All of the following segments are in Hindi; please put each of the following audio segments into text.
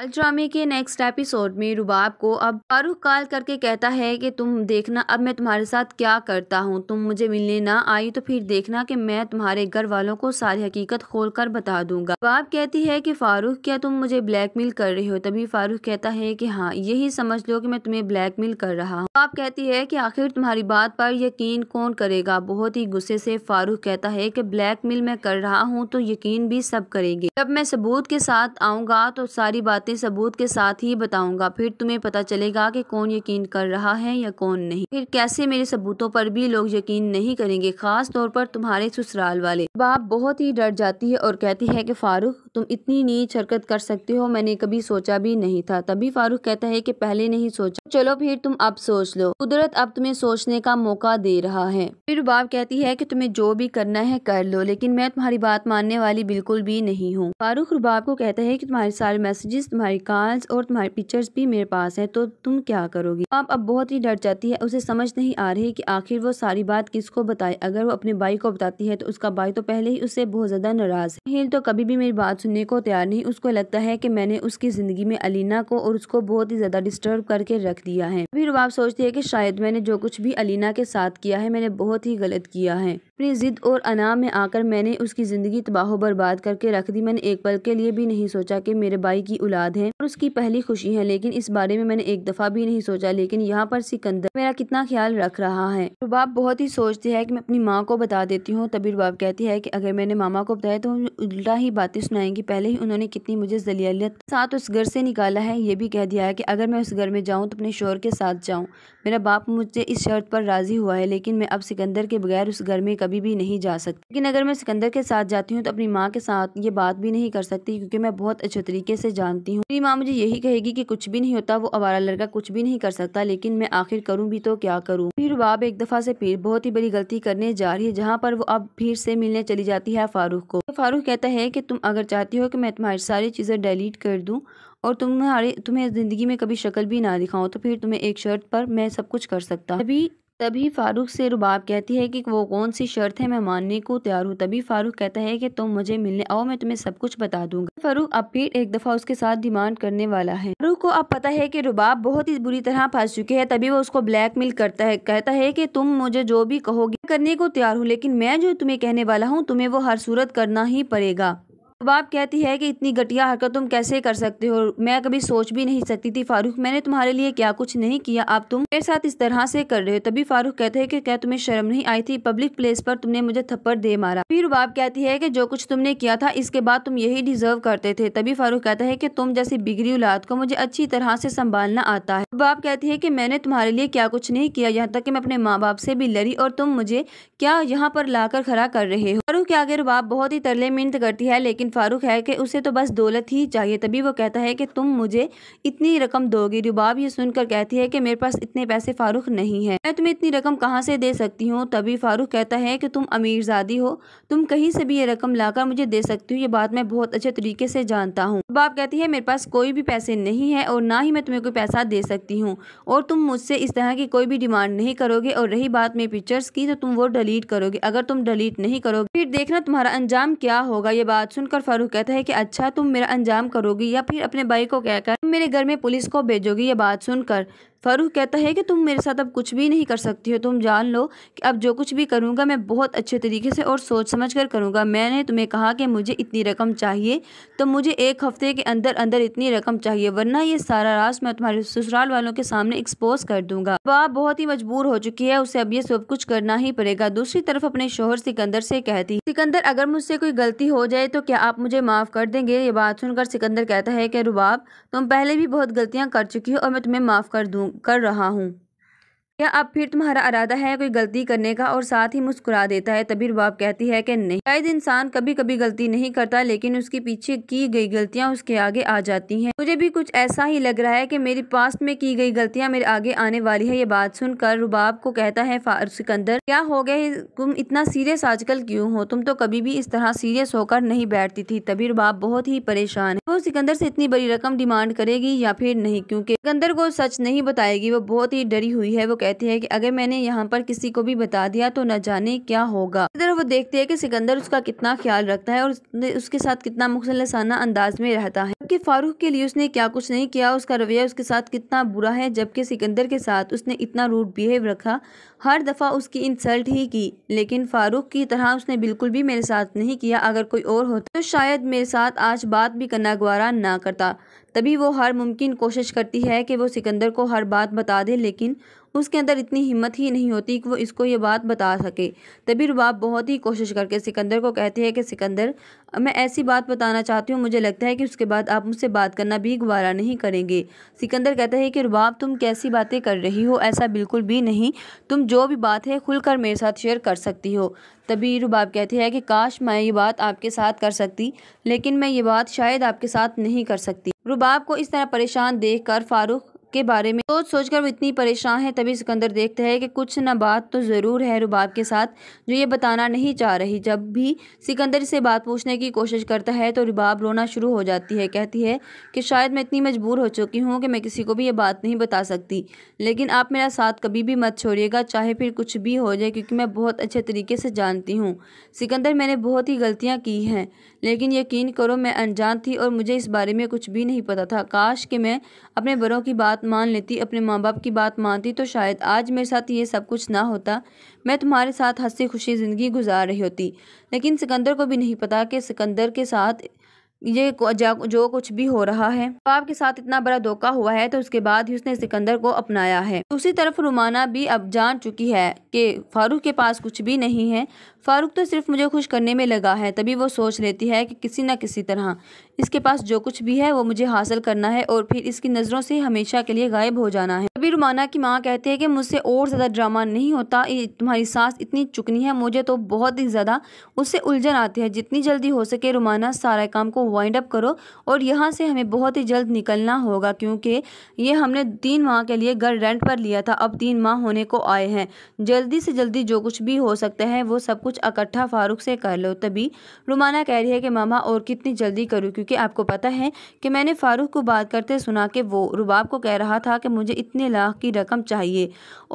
अल ड्रामे के नेक्स्ट एपिसोड में रुबाब को अब फारूक कॉल करके कहता है कि तुम देखना अब मैं तुम्हारे साथ क्या करता हूँ तुम मुझे मिलने ना आई तो फिर देखना कि मैं तुम्हारे घर वालों को सारी हकीकत खोल कर बता दूंगा रुबाब कहती है कि फारूक क्या तुम मुझे ब्लैकमेल कर रहे हो तभी फारूक कहता है की हाँ यही समझ लो की मैं तुम्हें ब्लैकमेल कर रहा हूँ रुबाब कहती है की आखिर तुम्हारी बात पर यकीन कौन करेगा बहुत ही गुस्से से फारूक कहता है ब्लैक ब्लैकमेल मैं कर रहा हूँ तो यकीन भी सब करेंगे जब मैं सबूत के साथ आऊँगा तो सारी बात बातें सबूत के साथ ही बताऊंगा फिर तुम्हें पता चलेगा कि कौन यकीन कर रहा है या कौन नहीं फिर कैसे मेरे सबूतों पर भी लोग यकीन नहीं करेंगे खास तौर पर तुम्हारे ससुराल वाले बाप बहुत ही डर जाती है और कहती है कि फारूक तुम इतनी नीच हरकत कर सकते हो मैंने कभी सोचा भी नहीं था तभी फारूक कहता है की पहले नहीं सोचा चलो फिर तुम अब सोच लो कुदरत अब तुम्हें सोचने का मौका दे रहा है फिर बाप कहती है की तुम्हें जो भी करना है कर लो लेकिन मैं तुम्हारी बात मानने वाली बिल्कुल भी नहीं हूँ फारूक रुबाब को कहता है की तुम्हारे सारे मैसेजेस तुम्हारी कॉल्स और तुम्हारी पिक्चर्स भी मेरे पास है तो तुम क्या करोगी आप अब बहुत ही डर जाती है उसे समझ नहीं आ रही कि आखिर वो सारी बात किसको बताए अगर वो अपने भाई को बताती है तो उसका भाई तो पहले ही उससे बहुत ज़्यादा नाराज़ है हिल तो कभी भी मेरी बात सुनने को तैयार नहीं उसको लगता है की मैंने उसकी ज़िंदगी में अलीना को और उसको बहुत ही ज़्यादा डिस्टर्ब करके रख दिया है फिर आप सोचती है की शायद मैंने जो कुछ भी अलीना के साथ किया है मैंने बहुत ही गलत किया है अपनी जिद और अनाम में आकर मैंने उसकी ज़िंदगी तबाह बर्बाद करके रख दी मैंने एक पल के लिए भी नहीं सोचा कि मेरे भाई की औलाद औलाद है और उसकी पहली खुशी है लेकिन इस बारे में मैंने एक दफा भी नहीं सोचा लेकिन यहाँ पर सिकंदर मेरा कितना ख्याल रख रहा है रुबाब बहुत ही सोचती है कि मैं अपनी माँ को बता देती हूँ तभी रुबाब कहती है कि अगर मैंने मामा को बताया तो उल्टा ही बातें सुनाएंगी पहले ही उन्होंने कितनी मुझे जलियालियत साथ उस घर से निकाला है ये भी कह दिया है कि अगर मैं उस घर में जाऊँ तो अपने शोर के साथ जाऊँ मेरा बाप मुझे इस शर्त पर राजी हुआ है लेकिन मैं अब सिकंदर के बगैर उस घर में कभी भी नहीं जा सकती लेकिन अगर मैं सिकंदर के साथ जाती हूँ तो अपनी माँ के साथ ये बात भी नहीं कर सकती क्योंकि मैं बहुत अच्छे तरीके से जानती करती हूँ मेरी माँ मुझे यही कहेगी कि कुछ भी नहीं होता वो अवारा लड़का कुछ भी नहीं कर सकता लेकिन मैं आखिर करूँ भी तो क्या करूँ फिर बाब एक दफ़ा से फिर बहुत ही बड़ी गलती करने जा रही है जहाँ पर वो अब फिर से मिलने चली जाती है फारूक को तो फारूक कहता है की तुम अगर चाहती हो की मैं तुम्हारी सारी चीज़ें डिलीट कर दूँ और तुम्हारे तुम्हें ज़िंदगी में कभी शक्ल भी ना दिखाऊं तो फिर तुम्हें एक शर्त पर मैं सब कुछ कर सकता अभी तभी फ़ारूक से रुबाब कहती है कि वो कौन सी शर्त है मैं मानने को तैयार हूँ तभी फ़ारूक कहता है कि तुम मुझे मिलने आओ मैं तुम्हें सब कुछ बता दूंगा फ़ारूक अब फिर एक दफ़ा उसके साथ डिमांड करने वाला है फ़ारूक को अब पता है कि रुबाब बहुत ही बुरी तरह फंस चुके हैं तभी वो उसको ब्लैकमेल करता है कहता है की तुम मुझे जो भी कहोगे करने को तैयार हूँ लेकिन मैं जो तुम्हें कहने वाला हूँ तुम्हें वो हर सूरत करना ही पड़ेगा बाप कहती है कि इतनी घटिया हरकत तुम कैसे कर सकते हो मैं कभी सोच भी नहीं सकती थी फारूक मैंने तुम्हारे लिए क्या कुछ नहीं किया अब तुम मेरे साथ इस तरह से कर रहे हो तभी फारूक कहते हैं कि क्या तुम्हें शर्म नहीं आई थी पब्लिक प्लेस पर तुमने मुझे थप्पड़ दे मारा फिर बाप कहती है कि जो कुछ तुमने किया था इसके बाद तुम यही डिजर्व करते थे तभी फारूक कहता है कि तुम जैसी बिगड़ी औलाद को मुझे अच्छी तरह से संभालना आता है बाप कहती है कि मैंने तुम्हारे लिए क्या कुछ नहीं किया यहाँ तक कि मैं अपने माँ बाप से भी लड़ी और तुम मुझे क्या यहाँ पर लाकर खड़ा कर रहे हो फारूक के आगे बाप बहुत ही तरले मिनत करती है लेकिन फ़ारूक है कि उसे तो बस दौलत ही चाहिए तभी वो कहता है कि तुम मुझे इतनी रकम दोगी रुबाब ये सुनकर कहती है कि मेरे पास इतने पैसे फ़ारूक नहीं है मैं तुम्हें इतनी रकम कहाँ से दे सकती हूँ तभी फ़ारूक कहता है कि तुम अमीरजादी हो तुम कहीं से भी ये रकम लाकर मुझे दे सकती हो ये बात मैं बहुत अच्छे तरीके से जानता हूँ रुबाब कहती है मेरे पास कोई भी पैसे नहीं है और ना ही मैं तुम्हें कोई पैसा दे सकती हूँ और तुम मुझसे इस तरह की कोई भी डिमांड नहीं करोगे और रही बात मेरी पिक्चर्स की तो तुम वो डिलीट करोगे अगर तुम डिलीट नहीं करोगे फिर देखना तुम्हारा अंजाम क्या होगा ये बात सुनकर सुनकर फारूक कहता है कि अच्छा तुम मेरा अंजाम करोगी या फिर अपने भाई को कहकर तुम मेरे घर में पुलिस को भेजोगी ये बात सुनकर फ़ारूक कहता है कि तुम मेरे साथ अब कुछ भी नहीं कर सकती हो तुम जान लो कि अब जो कुछ भी करूँगा मैं बहुत अच्छे तरीके से और सोच समझ कर करूँगा मैंने तुम्हें कहा कि मुझे इतनी रकम चाहिए तो मुझे एक हफ़्ते के अंदर अंदर इतनी रकम चाहिए वरना ये सारा राज मैं तुम्हारे ससुराल वालों के सामने एक्सपोज कर दूंगा बाप बहुत ही मजबूर हो चुकी है उसे अब ये सब कुछ करना ही पड़ेगा दूसरी तरफ अपने शोहर सिकंदर से कहती सिकंदर अगर मुझसे कोई गलती हो जाए तो क्या आप मुझे माफ़ कर देंगे ये बात सुनकर सिकंदर कहता है कि रुबाब तुम पहले भी बहुत गलतियाँ कर चुकी हो और मैं तुम्हें माफ़ कर दूँ कर रहा हूँ क्या अब फिर तुम्हारा अरादा है कोई गलती करने का और साथ ही मुस्कुरा देता है तभी रबाब कहती है कि नहीं शायद इंसान कभी कभी गलती नहीं करता लेकिन उसके पीछे की गई गलतियां उसके आगे आ जाती हैं मुझे भी कुछ ऐसा ही लग रहा है कि मेरी पास्ट में की गई गलतियां मेरे आगे आने वाली है ये बात सुनकर रुबाब को कहता है सिकंदर क्या हो गए तुम इतना सीरियस आजकल क्यूँ हो तुम तो कभी भी इस तरह सीरियस होकर नहीं बैठती थी तभी रुबाब बहुत ही परेशान है वो सिकंदर से इतनी बड़ी रकम डिमांड करेगी या फिर नहीं क्यूँकी सिकंदर को सच नहीं बताएगी वो बहुत ही डरी हुई है वो कहती है कि अगर मैंने यहाँ पर किसी को भी बता दिया तो न जाने क्या होगा इधर वो देखती है कि सिकंदर उसका कितना ख्याल रखता है और उसके साथ कितना मुखलसाना अंदाज में रहता है जबकि फारूक के लिए उसने क्या कुछ नहीं किया उसका रवैया उसके साथ कितना बुरा है जबकि सिकंदर के साथ उसने इतना रूट बिहेव रखा हर दफ़ा उसकी इंसल्ट ही की लेकिन फ़ारूक की तरह उसने बिल्कुल भी मेरे साथ नहीं किया अगर कोई और होता तो शायद मेरे साथ आज बात भी करना गुवारा ना करता तभी वो हर मुमकिन कोशिश करती है कि वो सिकंदर को हर बात बता दे लेकिन उसके अंदर इतनी हिम्मत ही नहीं होती कि वो इसको ये बात बता सके तभी रुबाब बहुत ही कोशिश करके सिकंदर को कहती है कि सिकंदर मैं ऐसी बात बताना चाहती हूँ मुझे लगता है कि उसके बाद आप मुझसे बात करना भी गुवारा नहीं करेंगे सिकंदर कहता है कि रुबाब तुम कैसी बातें कर रही हो ऐसा बिल्कुल भी नहीं तुम जो भी बात है खुलकर मेरे साथ शेयर कर सकती हो तभी रुबाब कहती है कि काश मैं ये बात आपके साथ कर सकती लेकिन मैं ये बात शायद आपके साथ नहीं कर सकती रुबाब को इस तरह परेशान देख कर फारूक के बारे में सोच सोच कर वो इतनी परेशान है तभी सिकंदर देखता है कि कुछ ना बात तो ज़रूर है रुबाब के साथ जो ये बताना नहीं चाह रही जब भी सिकंदर से बात पूछने की कोशिश करता है तो रुबाब रोना शुरू हो जाती है कहती है कि शायद मैं इतनी मजबूर हो चुकी हूँ कि मैं किसी को भी ये बात नहीं बता सकती लेकिन आप मेरा साथ कभी भी मत छोड़िएगा चाहे फिर कुछ भी हो जाए क्योंकि मैं बहुत अच्छे तरीके से जानती हूँ सिकंदर मैंने बहुत ही गलतियाँ की हैं लेकिन यकीन करो मैं अनजान थी और मुझे इस बारे में कुछ भी नहीं पता था काश कि मैं अपने बड़ों की बात मान लेती अपने माँ बाप की बात मानती तो शायद आज मेरे साथ ये सब कुछ ना होता मैं तुम्हारे साथ हंसी खुशी ज़िंदगी गुजार रही होती लेकिन सिकंदर को भी नहीं पता कि सिकंदर के साथ ये जो कुछ भी हो रहा है बाप के साथ इतना बड़ा धोखा हुआ है तो उसके बाद ही उसने सिकंदर को अपनाया है दूसरी तरफ रुमाना भी अब जान चुकी है कि फारूक के पास कुछ भी नहीं है फारूक तो सिर्फ मुझे खुश करने में लगा है तभी वो सोच लेती है कि किसी न किसी तरह इसके पास जो कुछ भी है वो मुझे हासिल करना है और फिर इसकी नज़रों से हमेशा के लिए गायब हो जाना है तभी रुमाना की माँ कहती है कि मुझसे और ज़्यादा ड्रामा नहीं होता तुम्हारी सास इतनी चुकनी है मुझे तो बहुत ही ज़्यादा उससे उलझन आती है जितनी जल्दी हो सके रुमाना सारा काम को वाइंड अप करो और यहाँ से हमें बहुत ही जल्द निकलना होगा क्योंकि ये हमने तीन माह के लिए घर रेंट पर लिया था अब तीन माह होने को आए हैं जल्दी से जल्दी जो कुछ भी हो सकता है वो सब कुछ इकट्ठा फारूक से कर लो तभी रुमाना कह रही है कि मामा और कितनी जल्दी करूँ क्योंकि आपको पता है कि मैंने फ़ारूक को बात करते सुना कि वो रुबाब को कह रहा था कि मुझे इतने लाख की रकम चाहिए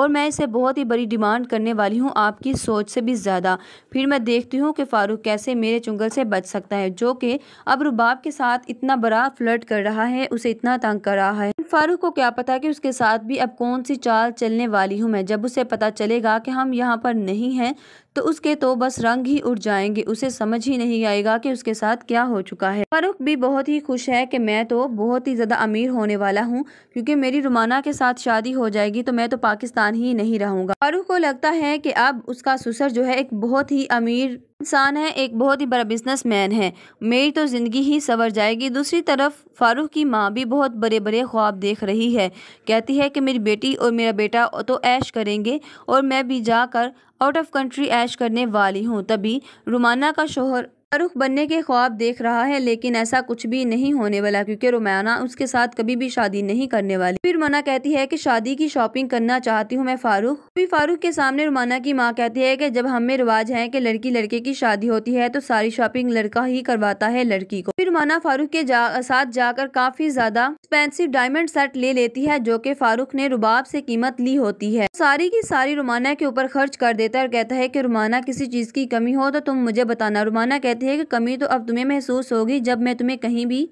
और मैं इसे बहुत ही बड़ी डिमांड करने वाली हूँ आपकी सोच से भी ज़्यादा फिर मैं देखती हूँ कि फ़ारूक कैसे मेरे चुंगल से बच सकता है जो कि अब रुबाब के साथ इतना बड़ा फ्लर्ट कर रहा है उसे इतना तंग कर रहा है फारूक को क्या पता कि उसके साथ भी अब कौन सी चाल चलने वाली हूँ मैं जब उसे पता चलेगा कि हम यहाँ पर नहीं हैं तो उसके तो बस रंग ही उड़ जाएंगे उसे समझ ही नहीं आएगा कि उसके साथ क्या हो चुका है फारूक भी बहुत ही खुश है कि मैं तो बहुत ही ज़्यादा अमीर होने वाला हूँ क्योंकि मेरी रुमाना के साथ शादी हो जाएगी तो मैं तो पाकिस्तान ही नहीं रहूँगा फारूक को लगता है कि अब उसका ससुर जो है एक बहुत ही अमीर इंसान है एक बहुत ही बड़ा बिजनेसमैन है मेरी तो ज़िंदगी ही सवर जाएगी दूसरी तरफ फारूक की माँ भी बहुत बड़े बड़े ख्वाब देख रही है कहती है कि मेरी बेटी और मेरा बेटा तो ऐश करेंगे और मैं भी जाकर आउट ऑफ कंट्री ऐश करने वाली हूँ तभी रुमाना का शोहर शाहरुख बनने के ख्वाब देख रहा है लेकिन ऐसा कुछ भी नहीं होने वाला क्योंकि रोमाना उसके साथ कभी भी शादी नहीं करने वाली फिर रुमाना कहती है कि शादी की शॉपिंग करना चाहती हूँ मैं फारूक फिर फारूक के सामने रुमाना की माँ कहती है कि जब हमें रिवाज है कि लड़की लड़के की शादी होती है तो सारी शॉपिंग लड़का ही करवाता है लड़की को फिर रुमाना फारूक के जा, साथ जाकर काफी ज्यादा एक्सपेंसिव डायमंड सेट ले लेती है जो की फारूक ने रुबाब से कीमत ली होती है सारी की सारी रुमाना के ऊपर खर्च कर देता है और कहता है की रुमाना किसी चीज की कमी हो तो तुम मुझे बताना रुमाना थे कि कमी तो अब तुम्हें महसूस होगी जब मैं तुम्हें कहीं भी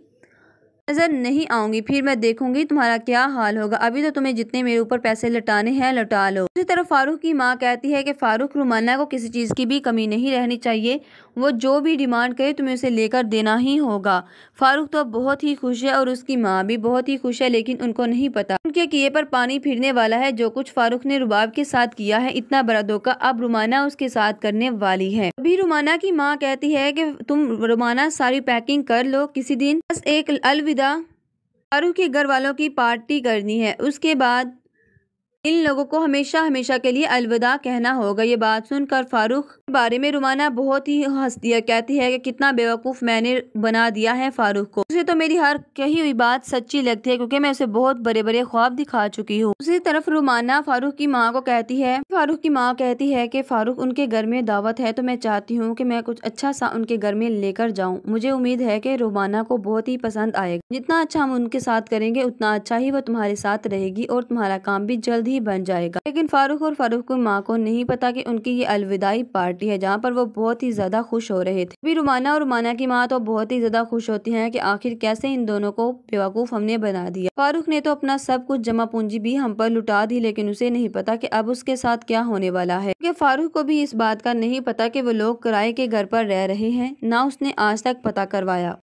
नज़र नहीं आऊंगी फिर मैं देखूंगी तुम्हारा क्या हाल होगा अभी तो तुम्हें जितने मेरे ऊपर पैसे लटाने हैं लटा लो दूसरी तरफ फारूक की माँ कहती है कि फारूक रुमाना को किसी चीज़ की भी कमी नहीं रहनी चाहिए वो जो भी डिमांड करे तुम्हें उसे लेकर देना ही होगा फारूक तो बहुत ही खुश है और उसकी माँ भी बहुत ही खुश है लेकिन उनको नहीं पता उनके किए पर पानी फिरने वाला है जो कुछ फारूक ने रुबाब के साथ किया है इतना बड़ा धोखा अब रुमाना उसके साथ करने वाली है अभी रुमाना की माँ कहती है की तुम रुमाना सारी पैकिंग कर लो किसी दिन बस एक अलविदा अलविदा अरु के घर वालों की पार्टी करनी है उसके बाद इन लोगों को हमेशा हमेशा के लिए अलविदा कहना होगा ये बात सुनकर फारूक के बारे में रुमाना बहुत ही हंस दिया कहती है कि कितना बेवकूफ़ मैंने बना दिया है फारूक को उसे तो मेरी हर कही हुई बात सच्ची लगती है क्योंकि मैं उसे बहुत बड़े बड़े ख्वाब दिखा चुकी हूँ दूसरी तरफ रुमाना फारूक की माँ को कहती है फारूक की माँ कहती है की फारूक उनके घर में दावत है तो मैं चाहती हूँ की मैं कुछ अच्छा सा उनके घर में लेकर जाऊँ मुझे उम्मीद है की रुमाना को बहुत ही पसंद आएगा जितना अच्छा हम उनके साथ करेंगे उतना अच्छा ही वो तुम्हारे साथ रहेगी और तुम्हारा काम भी जल्द ही ही बन जाएगा लेकिन फारूक और फारूक की माँ को नहीं पता कि उनकी ये अलविदाई पार्टी है जहाँ पर वो बहुत ही ज़्यादा खुश हो रहे थे अभी रुमाना और रुमाना की माँ तो बहुत ही ज़्यादा खुश होती है की आखिर कैसे इन दोनों को बेवकूफ़ हमने बना दिया फारूक ने तो अपना सब कुछ जमा पूंजी भी हम पर लुटा दी लेकिन उसे नहीं पता की अब उसके साथ क्या होने वाला है क्योंकि फारूक को भी इस बात का नहीं पता की वो लोग किराए के घर पर रह रहे हैं ना उसने आज तक पता करवाया